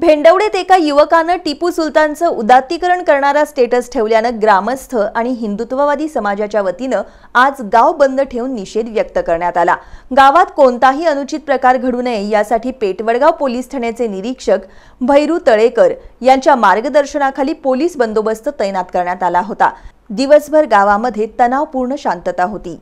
भेंडवडेत एका युवकानं टिपू सुलतानचं उदात्तीकरण करणारा स्टेटस ठेवल्यानं ग्रामस्थ आणि हिंदुत्ववादी समाजाच्या वतीनं आज गाव बंद ठेवून निषेध व्यक्त करण्यात आला गावात कोणताही अनुचित प्रकार घडू नये यासाठी पेटवडगाव पोलीस ठाण्याचे निरीक्षक भैरू तळेकर यांच्या मार्गदर्शनाखाली पोलीस बंदोबस्त तैनात करण्यात आला होता दिवसभर गावामध्ये तणावपूर्ण शांतता होती